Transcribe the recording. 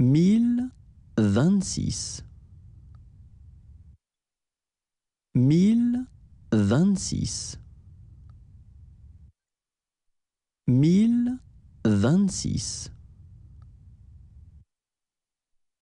mille vingt-six, mille vingt-six, mille vingt-six.